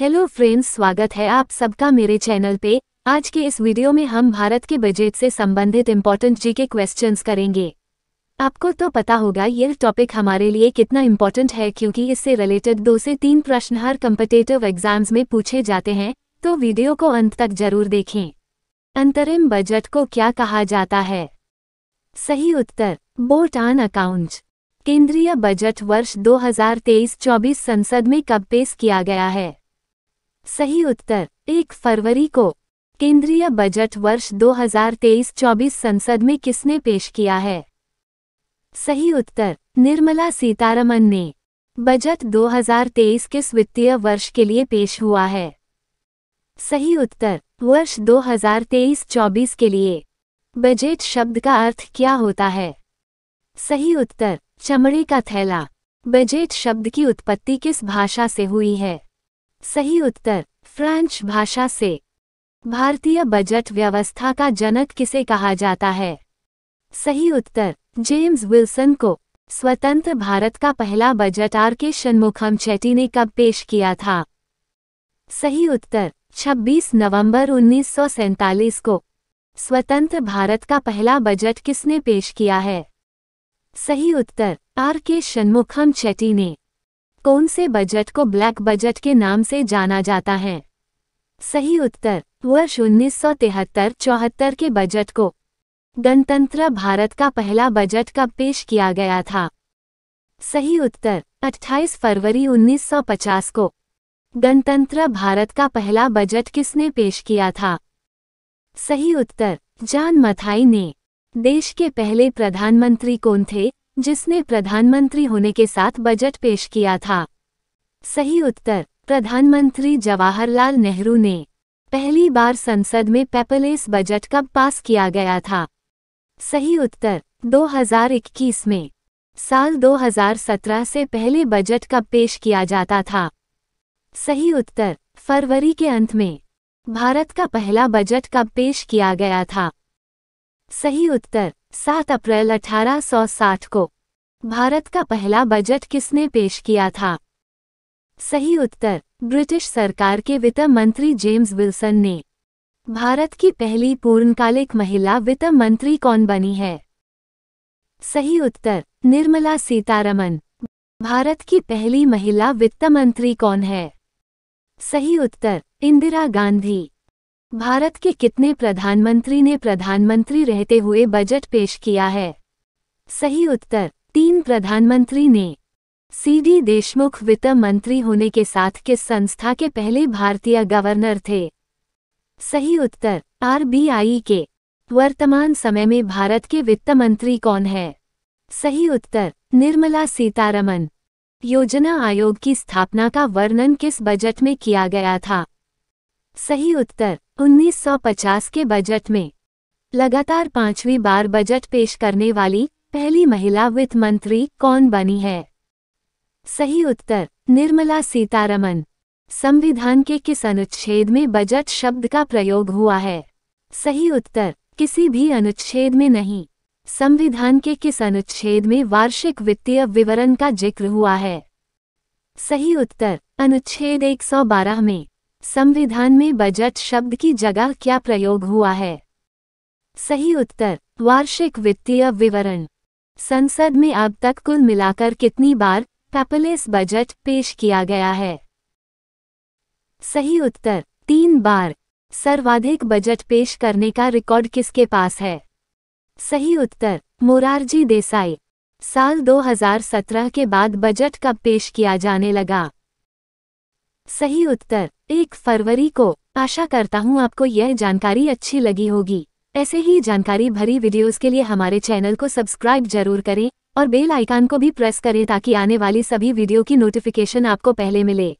hello friends स्वागत है आप सबका मेरे चैनल पे आज के इस वीडियो में हम भारत के बजट से संबंधित इम्पोर्टेंट जी के क्वेश्चन करेंगे आपको तो पता होगा यह टॉपिक हमारे लिए कितना इम्पोर्टेंट है क्योंकि इससे रिलेटेड दो से तीन प्रश्न हर कम्पटेटिव एग्जाम्स में पूछे जाते हैं तो वीडियो को अंत तक जरूर देखें अंतरिम बजट को क्या कहा जाता है सही उत्तर बोट ऑन अकाउंट केंद्रीय बजट वर्ष 2023-24 संसद में कब पेश किया गया है सही उत्तर एक फरवरी को केंद्रीय बजट वर्ष 2023-24 संसद में किसने पेश किया है सही उत्तर निर्मला सीतारमन ने बजट 2023 किस वित्तीय वर्ष के लिए पेश हुआ है सही उत्तर वर्ष 2023-24 के लिए बजट शब्द का अर्थ क्या होता है सही उत्तर चमड़े का थैला बजट शब्द की उत्पत्ति किस भाषा से हुई है सही उत्तर फ्रेंच भाषा से भारतीय बजट व्यवस्था का जनक किसे कहा जाता है सही उत्तर जेम्स विल्सन को स्वतंत्र भारत का पहला बजट आर के शनमुखम चेटी ने कब पेश किया था सही उत्तर 26 नवंबर उन्नीस को स्वतंत्र भारत का पहला बजट किसने पेश किया है सही उत्तर आर के शनमुखम चेटी ने कौन से बजट को ब्लैक बजट के नाम से जाना जाता है सही उत्तर वर्ष उन्नीस सौ तिहत्तर चौहत्तर के बजट को गणतंत्र भारत का पहला बजट कब पेश किया गया था सही उत्तर 28 फरवरी 1950 को गणतंत्र भारत का पहला बजट किसने पेश किया था सही उत्तर जॉन मथाई ने देश के पहले प्रधानमंत्री कौन थे जिसने प्रधानमंत्री होने के साथ बजट पेश किया था सही उत्तर प्रधानमंत्री जवाहरलाल नेहरू ने पहली बार संसद में पेपलेस बजट कब पास किया गया था सही उत्तर 2021 में साल 2017 से पहले बजट कब पेश किया जाता था सही उत्तर फरवरी के अंत में भारत का पहला बजट कब पेश किया गया था सही उत्तर 7 अप्रैल 1860 को भारत का पहला बजट किसने पेश किया था सही उत्तर ब्रिटिश सरकार के वित्त मंत्री जेम्स विल्सन ने भारत की पहली पूर्णकालिक महिला वित्त मंत्री कौन बनी है सही उत्तर निर्मला सीतारमन भारत की पहली महिला वित्त मंत्री कौन है सही उत्तर इंदिरा गांधी भारत के कितने प्रधानमंत्री ने प्रधानमंत्री रहते हुए बजट पेश किया है सही उत्तर तीन प्रधानमंत्री ने सी डी देशमुख वित्त मंत्री होने के साथ किस संस्था के पहले भारतीय गवर्नर थे सही उत्तर आरबीआई के वर्तमान समय में भारत के वित्त मंत्री कौन है सही उत्तर निर्मला सीतारमन योजना आयोग की स्थापना का वर्णन किस बजट में किया गया था सही उत्तर 1950 के बजट में लगातार पांचवी बार बजट पेश करने वाली पहली महिला वित्त मंत्री कौन बनी है सही उत्तर निर्मला सीतारमन संविधान के किस अनुच्छेद में बजट शब्द का प्रयोग हुआ है सही उत्तर किसी भी अनुच्छेद में नहीं संविधान के किस अनुच्छेद में वार्षिक वित्तीय विवरण का जिक्र हुआ है सही उत्तर अनुच्छेद 112 में संविधान में बजट शब्द की जगह क्या प्रयोग हुआ है सही उत्तर वार्षिक वित्तीय विवरण संसद में अब तक कुल मिलाकर कितनी बार पेपलेस बजट पेश किया गया है सही उत्तर तीन बार सर्वाधिक बजट पेश करने का रिकॉर्ड किसके पास है सही उत्तर मोरारजी देसाई साल 2017 के बाद बजट कब पेश किया जाने लगा सही उत्तर एक फरवरी को आशा करता हूँ आपको यह जानकारी अच्छी लगी होगी ऐसे ही जानकारी भरी वीडियोस के लिए हमारे चैनल को सब्सक्राइब जरूर करें और बेल आइकन को भी प्रेस करें ताकि आने वाली सभी वीडियो की नोटिफिकेशन आपको पहले मिले